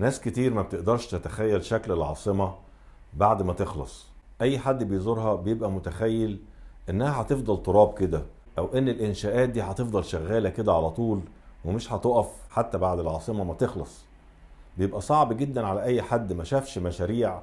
ناس كتير ما بتقدرش تتخيل شكل العاصمة بعد ما تخلص أي حد بيزورها بيبقى متخيل إنها هتفضل تراب كده أو إن الإنشاءات دي هتفضل شغالة كده على طول ومش هتقف حتى بعد العاصمة ما تخلص بيبقى صعب جدا على أي حد ما شافش مشاريع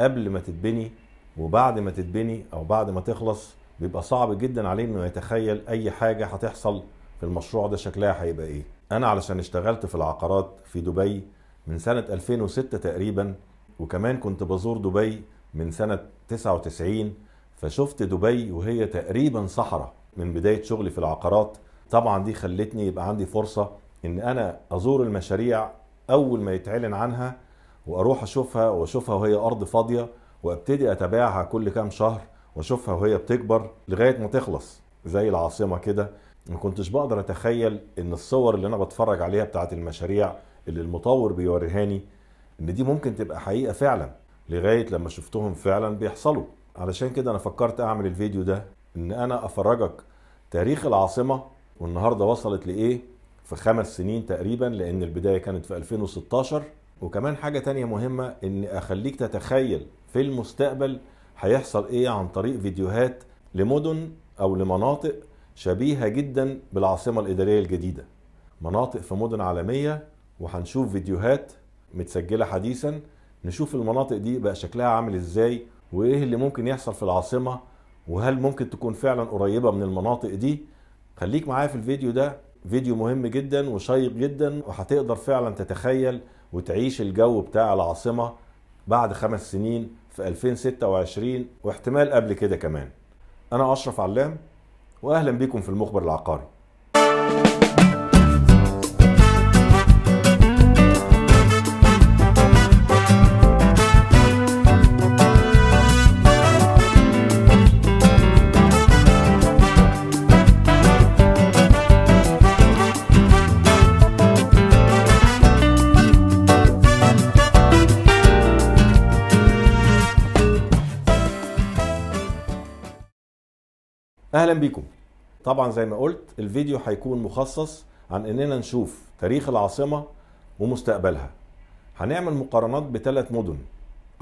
قبل ما تتبني وبعد ما تتبني أو بعد ما تخلص بيبقى صعب جدا عليه إنه يتخيل أي حاجة هتحصل في المشروع ده شكلها هيبقى إيه أنا علشان اشتغلت في العقارات في دبي من سنة 2006 تقريبا وكمان كنت بزور دبي من سنة 99 فشفت دبي وهي تقريبا صحراء من بداية شغلي في العقارات طبعا دي خلتني يبقى عندي فرصة ان انا ازور المشاريع اول ما يتعلن عنها واروح اشوفها واشوفها وهي ارض فاضية وابتدي اتابعها كل كام شهر واشوفها وهي بتكبر لغاية ما تخلص زي العاصمة كده ما كنتش بقدر اتخيل ان الصور اللي انا بتفرج عليها بتاعت المشاريع اللي المطور بيوريهاني ان دي ممكن تبقى حقيقه فعلا لغايه لما شفتهم فعلا بيحصلوا علشان كده انا فكرت اعمل الفيديو ده ان انا افرجك تاريخ العاصمه والنهارده وصلت لايه في خمس سنين تقريبا لان البدايه كانت في 2016 وكمان حاجه تانية مهمه ان اخليك تتخيل في المستقبل هيحصل ايه عن طريق فيديوهات لمدن او لمناطق شبيهه جدا بالعاصمه الاداريه الجديده مناطق في مدن عالميه وهنشوف فيديوهات متسجله حديثا نشوف المناطق دي بقى شكلها عامل ازاي وايه اللي ممكن يحصل في العاصمه وهل ممكن تكون فعلا قريبه من المناطق دي خليك معايا في الفيديو ده فيديو مهم جدا وشيق جدا وهتقدر فعلا تتخيل وتعيش الجو بتاع العاصمه بعد خمس سنين في 2026 واحتمال قبل كده كمان انا اشرف علام واهلا بيكم في المخبر العقاري اهلا بيكم طبعا زي ما قلت الفيديو هيكون مخصص عن اننا نشوف تاريخ العاصمه ومستقبلها هنعمل مقارنات بثلاث مدن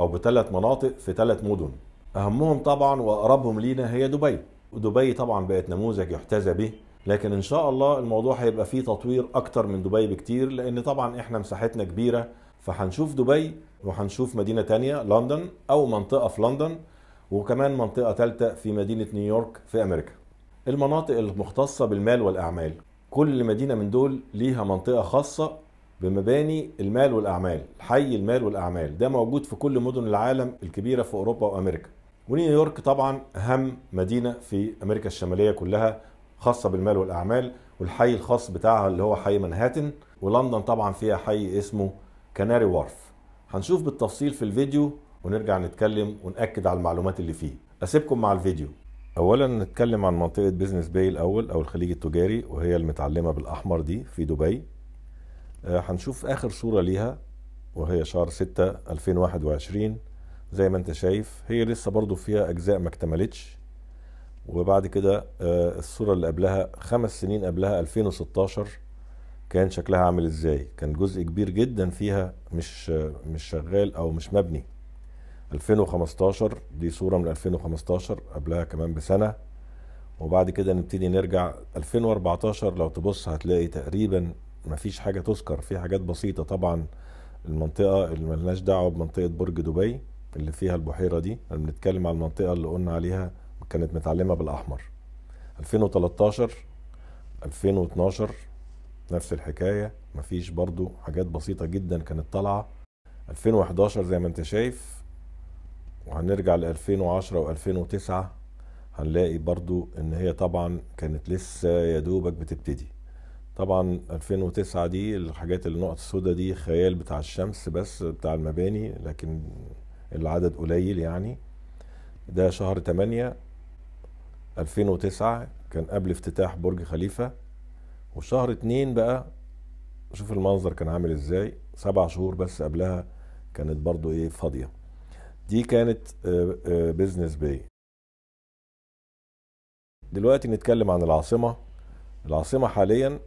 او بثلاث مناطق في ثلاث مدن اهمهم طبعا واقربهم لينا هي دبي ودبي طبعا بقت نموذج يحتذى به لكن ان شاء الله الموضوع هيبقى فيه تطوير اكتر من دبي بكتير لان طبعا احنا مساحتنا كبيره فهنشوف دبي وهنشوف مدينه تانية لندن او منطقه في لندن وكمان منطقة ثالثة في مدينة نيويورك في أمريكا المناطق المختصة بالمال والأعمال كل مدينة من دول ليها منطقة خاصة بمباني المال والأعمال حي المال والأعمال ده موجود في كل مدن العالم الكبيرة في أوروبا وأمريكا ونيويورك طبعا أهم مدينة في أمريكا الشمالية كلها خاصة بالمال والأعمال والحي الخاص بتاعها اللي هو حي منهاتن ولندن طبعا فيها حي اسمه كناري وارف هنشوف بالتفصيل في الفيديو ونرجع نتكلم ونأكد على المعلومات اللي فيه أسيبكم مع الفيديو أولا نتكلم عن منطقة بيزنس باي الأول أو الخليج التجاري وهي المتعلمة بالأحمر دي في دبي آه، هنشوف آخر صورة ليها وهي شهر 6 2021 زي ما انت شايف هي لسه برضو فيها أجزاء ما اكتملتش وبعد كده آه، الصورة اللي قبلها خمس سنين قبلها 2016 كان شكلها عامل ازاي كان جزء كبير جدا فيها مش آه، مش شغال او مش مبني 2015 دي صورة من 2015 قبلها كمان بسنة وبعد كده نبتدي نرجع 2014 لو تبص هتلاقي تقريبا مفيش حاجة تذكر في حاجات بسيطة طبعا المنطقة اللي ملناش دعوة بمنطقة برج دبي اللي فيها البحيرة دي بنتكلم على المنطقة اللي قلنا عليها كانت متعلمة بالأحمر 2013 2012 نفس الحكاية مفيش برضو حاجات بسيطة جدا كانت طالعة 2011 زي ما انت شايف وهنرجع ل 2010 و2009 هنلاقي برضو ان هي طبعا كانت لسه يا دوبك بتبتدي طبعا 2009 دي الحاجات النقط السوداء دي خيال بتاع الشمس بس بتاع المباني لكن العدد قليل يعني ده شهر 8 2009 كان قبل افتتاح برج خليفة وشهر 2 بقى شوف المنظر كان عامل ازاي سبع شهور بس قبلها كانت برضو ايه فاضيه دي كانت بزنس آه، باي آه، دلوقتي نتكلم عن العاصمة العاصمة حاليا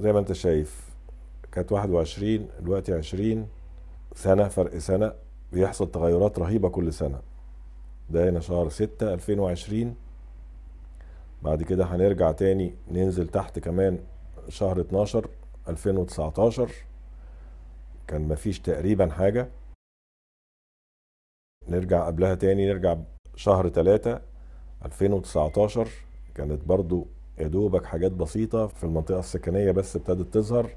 زي ما انت شايف كانت 21 دلوقتي 20 سنة فرق سنة بيحصل تغيرات رهيبة كل سنة ده هنا شهر 6 2020 بعد كده هنرجع تاني ننزل تحت كمان شهر 12 2019 كان مفيش تقريبا حاجة نرجع قبلها تاني نرجع شهر تلاتة 2019 كانت برضو يا دوبك حاجات بسيطة في المنطقة السكنية بس ابتدت تظهر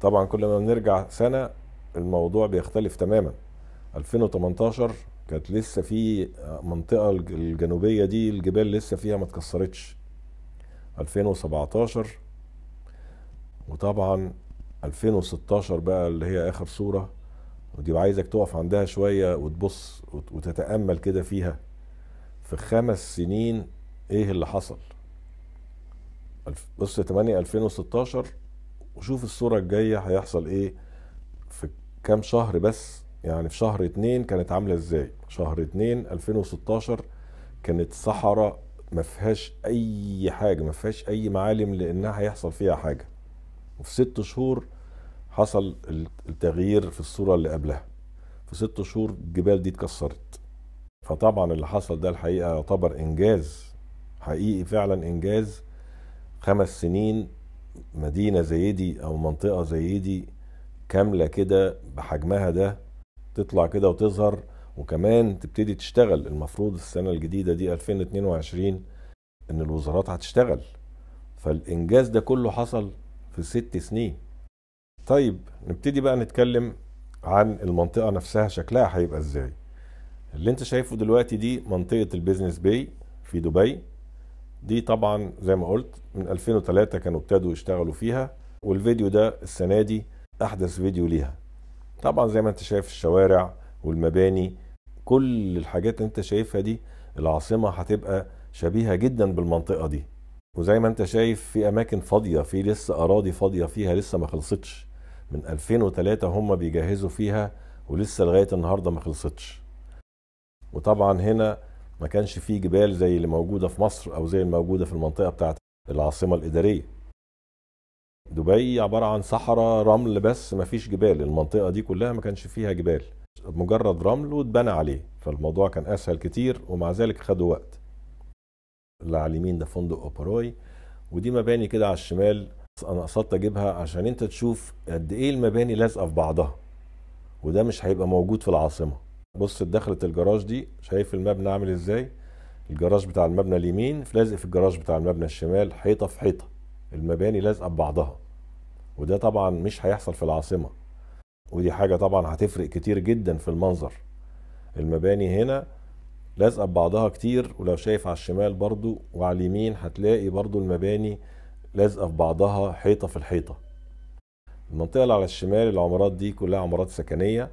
طبعا كل ما بنرجع سنة الموضوع بيختلف تماما 2018 كانت لسه في منطقة الجنوبية دي الجبال لسه فيها ما تكسرتش 2017 وطبعا 2016 بقى اللي هي آخر صورة ودي عايزك تقف عندها شويه وتبص وتتامل كده فيها في خمس سنين ايه اللي حصل بص 8 2016 وشوف الصوره الجايه هيحصل ايه في كام شهر بس يعني في شهر اتنين كانت عامله ازاي شهر اتنين 2016 كانت صحراء ما فيهاش اي حاجه ما فيهاش اي معالم لانها هيحصل فيها حاجه وفي ست شهور حصل التغيير في الصورة اللي قبلها في ست شهور الجبال دي اتكسرت فطبعا اللي حصل ده الحقيقة يعتبر إنجاز حقيقي فعلا إنجاز خمس سنين مدينة زي دي أو منطقة زي دي كاملة كده بحجمها ده تطلع كده وتظهر وكمان تبتدي تشتغل المفروض السنة الجديدة دي 2022 إن الوزارات هتشتغل فالإنجاز ده كله حصل في ست سنين طيب نبتدي بقى نتكلم عن المنطقه نفسها شكلها هيبقى ازاي اللي انت شايفه دلوقتي دي منطقه البيزنس باي في دبي دي طبعا زي ما قلت من 2003 كانوا ابتدوا يشتغلوا فيها والفيديو ده السنه دي احدث فيديو ليها طبعا زي ما انت شايف الشوارع والمباني كل الحاجات اللي انت شايفها دي العاصمه هتبقى شبيهه جدا بالمنطقه دي وزي ما انت شايف في اماكن فاضيه في لسه اراضي فاضيه فيها لسه ما خلصتش من 2003 هم بيجهزوا فيها ولسه لغايه النهارده ما خلصتش وطبعا هنا ما كانش فيه جبال زي اللي موجوده في مصر او زي الموجوده في المنطقه بتاعت العاصمه الاداريه دبي عباره عن صحراء رمل بس ما فيش جبال المنطقه دي كلها ما كانش فيها جبال مجرد رمل واتبنى عليه فالموضوع كان اسهل كتير ومع ذلك خدوا وقت اللي على اليمين ده فندق اوبروي ودي مباني كده على الشمال انا قصدت اجيبها عشان انت تشوف قد ايه المباني لازقه في بعضها وده مش هيبقى موجود في العاصمه بص دخلة الجراج دي شايف المبنى عامل ازاي الجراج بتاع المبنى اليمين لازق في الجراج بتاع المبنى الشمال حيطه في حيطه المباني لازقه في بعضها وده طبعا مش هيحصل في العاصمه ودي حاجه طبعا هتفرق كتير جدا في المنظر المباني هنا لازقه في بعضها كتير ولو شايف على الشمال برضو وعلى اليمين هتلاقي برضو المباني لازقه في بعضها حيطه في الحيطه المنطقه اللي على الشمال العمارات دي كلها عمارات سكنيه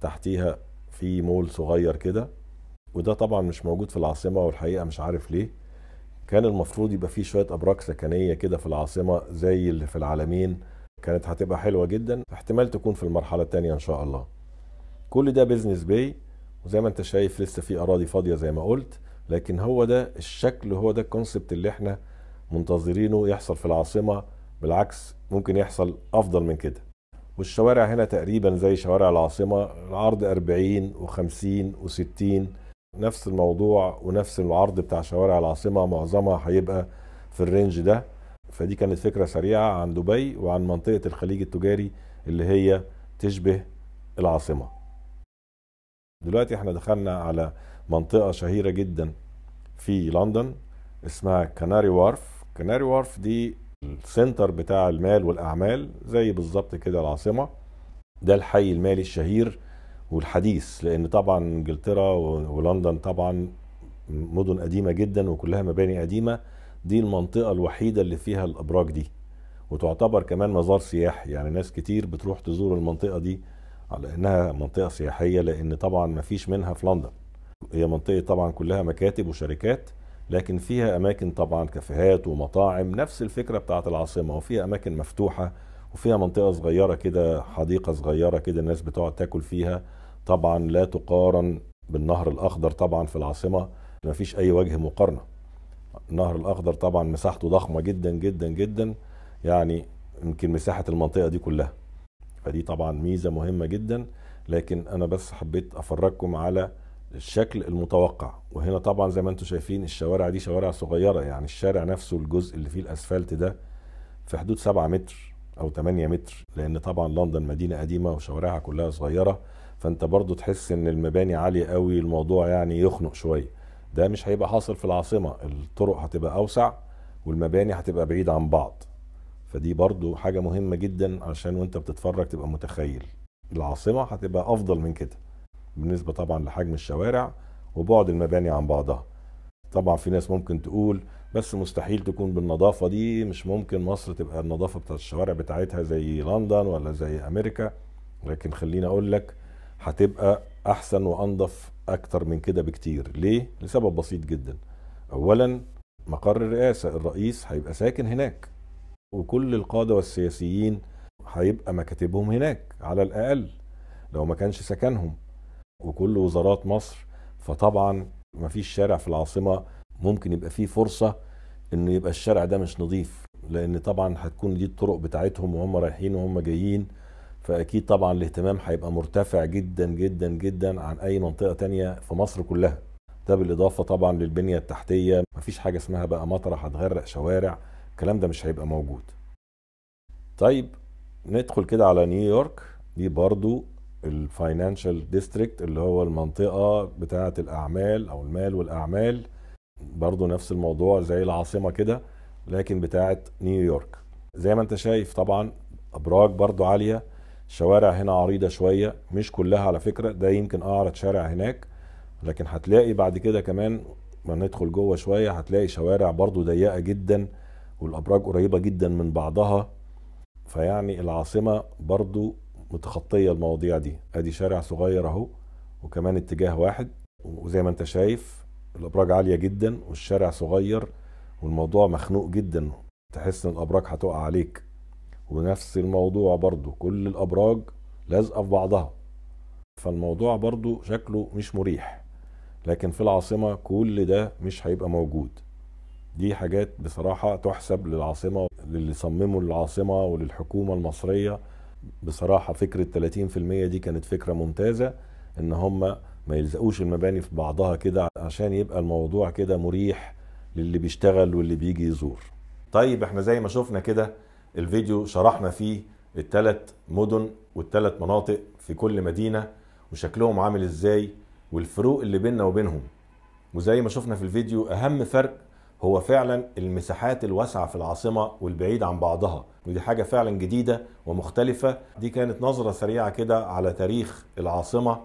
تحتيها في مول صغير كده وده طبعا مش موجود في العاصمه والحقيقه مش عارف ليه كان المفروض يبقى فيه شويه ابراج سكنيه كده في العاصمه زي اللي في العالمين كانت هتبقى حلوه جدا احتمال تكون في المرحله الثانيه ان شاء الله كل ده بيزنس باي وزي ما انت شايف لسه في اراضي فاضيه زي ما قلت لكن هو ده الشكل هو ده الكونسبت اللي احنا منتظرينه يحصل في العاصمة بالعكس ممكن يحصل أفضل من كده والشوارع هنا تقريبا زي شوارع العاصمة العرض 40 و50 و60 نفس الموضوع ونفس العرض بتاع شوارع العاصمة معظمها هيبقى في الرينج ده فدي كانت فكرة سريعة عن دبي وعن منطقة الخليج التجاري اللي هي تشبه العاصمة دلوقتي احنا دخلنا على منطقة شهيرة جدا في لندن اسمها كناري وارف كناري وارف دي السنتر بتاع المال والاعمال زي بالظبط كده العاصمه ده الحي المالي الشهير والحديث لان طبعا انجلترا ولندن طبعا مدن قديمه جدا وكلها مباني قديمه دي المنطقه الوحيده اللي فيها الابراج دي وتعتبر كمان مزار سياحي يعني ناس كتير بتروح تزور المنطقه دي على انها منطقه سياحيه لان طبعا ما فيش منها في لندن هي منطقه طبعا كلها مكاتب وشركات لكن فيها اماكن طبعا كافيهات ومطاعم نفس الفكره بتاعه العاصمه وفيها اماكن مفتوحه وفيها منطقه صغيره كده حديقه صغيره كده الناس بتقعد تاكل فيها طبعا لا تقارن بالنهر الاخضر طبعا في العاصمه ما فيش اي وجه مقارنه النهر الاخضر طبعا مساحته ضخمه جدا جدا جدا يعني يمكن مساحه المنطقه دي كلها فدي طبعا ميزه مهمه جدا لكن انا بس حبيت افرجكم على الشكل المتوقع وهنا طبعا زي ما انتم شايفين الشوارع دي شوارع صغيرة يعني الشارع نفسه الجزء اللي فيه الاسفلت ده في حدود 7 متر او 8 متر لان طبعا لندن مدينة قديمة وشوارعها كلها صغيرة فانت برضو تحس ان المباني عالية قوي الموضوع يعني يخنق شوية ده مش هيبقى حاصل في العاصمة الطرق هتبقى اوسع والمباني هتبقى بعيدة عن بعض فدي برضو حاجة مهمة جدا عشان وانت بتتفرج تبقى متخيل العاصمة هتبقى افضل من كده بالنسبه طبعا لحجم الشوارع وبعد المباني عن بعضها طبعا في ناس ممكن تقول بس مستحيل تكون بالنظافه دي مش ممكن مصر تبقى النظافه بتاعت الشوارع بتاعتها زي لندن ولا زي امريكا لكن خليني اقول لك هتبقى احسن وانضف اكتر من كده بكتير ليه لسبب بسيط جدا اولا مقر الرئاسه الرئيس هيبقى ساكن هناك وكل القاده والسياسيين هيبقى مكاتبهم هناك على الاقل لو ما كانش سكنهم وكل وزارات مصر فطبعا ما فيش شارع في العاصمة ممكن يبقى فيه فرصة انه يبقى الشارع ده مش نظيف لان طبعا هتكون دي الطرق بتاعتهم وهم رايحين وهم جايين فاكيد طبعا الاهتمام هيبقى مرتفع جدا جدا جدا عن اي منطقة تانية في مصر كلها ده بالاضافة طبعا للبنية التحتية مفيش حاجة اسمها بقى مطرة هتغرق شوارع الكلام ده مش هيبقى موجود طيب ندخل كده على نيويورك دي برضو الفاينانشال ديستريكت اللي هو المنطقه بتاعه الاعمال او المال والاعمال برضو نفس الموضوع زي العاصمه كده لكن بتاعه نيويورك زي ما انت شايف طبعا ابراج برضو عاليه الشوارع هنا عريضه شويه مش كلها على فكره ده يمكن اعرض شارع هناك لكن هتلاقي بعد كده كمان ما ندخل جوه شويه هتلاقي شوارع برضو ضيقه جدا والابراج قريبه جدا من بعضها فيعني العاصمه برضو متخطيه المواضيع دي ادي شارع صغير اهو وكمان اتجاه واحد وزي ما انت شايف الابراج عاليه جدا والشارع صغير والموضوع مخنوق جدا تحس ان الابراج هتقع عليك ونفس الموضوع برضو كل الابراج لازقه في بعضها فالموضوع برضو شكله مش مريح لكن في العاصمه كل ده مش هيبقى موجود دي حاجات بصراحه تحسب للعاصمه للي صمموا العاصمه وللحكومه المصريه بصراحه فكره 30% دي كانت فكره ممتازه ان هم ما يلزقوش المباني في بعضها كده عشان يبقى الموضوع كده مريح للي بيشتغل واللي بيجي يزور طيب احنا زي ما شفنا كده الفيديو شرحنا فيه الثلاث مدن والثلاث مناطق في كل مدينه وشكلهم عامل ازاي والفروق اللي بيننا وبينهم وزي ما شفنا في الفيديو اهم فرق هو فعلا المساحات الواسعة في العاصمة والبعيد عن بعضها ودي حاجة فعلا جديدة ومختلفة دي كانت نظرة سريعة كده على تاريخ العاصمة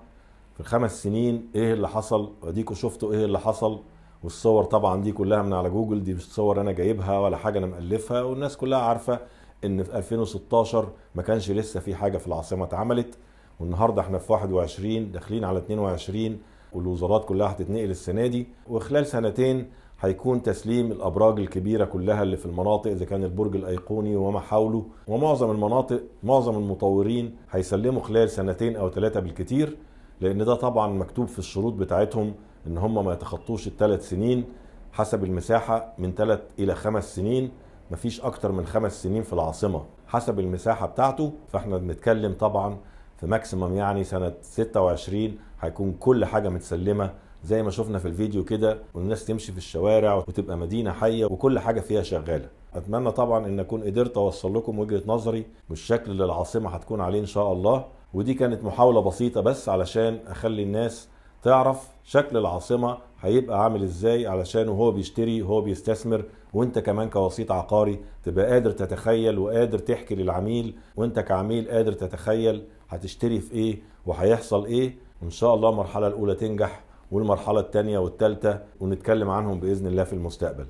في خمس سنين ايه اللي حصل وديكوا شفتوا ايه اللي حصل والصور طبعا دي كلها من على جوجل دي مش صور انا جايبها ولا حاجة انا مألفها والناس كلها عارفة ان في 2016 ما كانش لسه في حاجة في العاصمة اتعملت والنهارده احنا في 21 داخلين على 22 والوزارات كلها هتتنقل السنه دي وخلال سنتين هيكون تسليم الابراج الكبيره كلها اللي في المناطق اذا كان البرج الايقوني وما حوله ومعظم المناطق معظم المطورين هيسلموا خلال سنتين او ثلاثه بالكتير لان ده طبعا مكتوب في الشروط بتاعتهم ان هم ما يتخطوش الثلاث سنين حسب المساحه من ثلاث الى خمس سنين مفيش اكتر من خمس سنين في العاصمه حسب المساحه بتاعته فاحنا بنتكلم طبعا في ماكسيمم يعني سنه 26 هيكون كل حاجه متسلمه زي ما شفنا في الفيديو كده والناس تمشي في الشوارع وتبقى مدينه حيه وكل حاجه فيها شغاله اتمنى طبعا ان اكون قدرت اوصل لكم وجهه نظري والشكل اللي العاصمه هتكون عليه ان شاء الله ودي كانت محاوله بسيطه بس علشان اخلي الناس تعرف شكل العاصمه هيبقى عامل ازاي علشان وهو بيشتري وهو بيستثمر وانت كمان كوسيط عقاري تبقى قادر تتخيل وقادر تحكي للعميل وانت كعميل قادر تتخيل هتشتري في ايه وهيحصل ايه وان شاء الله المرحله الاولى تنجح والمرحله التانية والتالتة ونتكلم عنهم باذن الله في المستقبل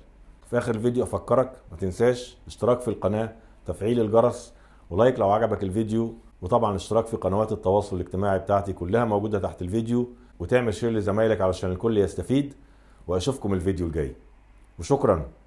في اخر الفيديو افكرك ما تنساش اشتراك في القناه تفعيل الجرس ولايك لو عجبك الفيديو وطبعا اشتراك في قنوات التواصل الاجتماعي بتاعتي كلها موجوده تحت الفيديو وتعمل شير لزمايلك علشان الكل يستفيد واشوفكم الفيديو الجاي وشكرا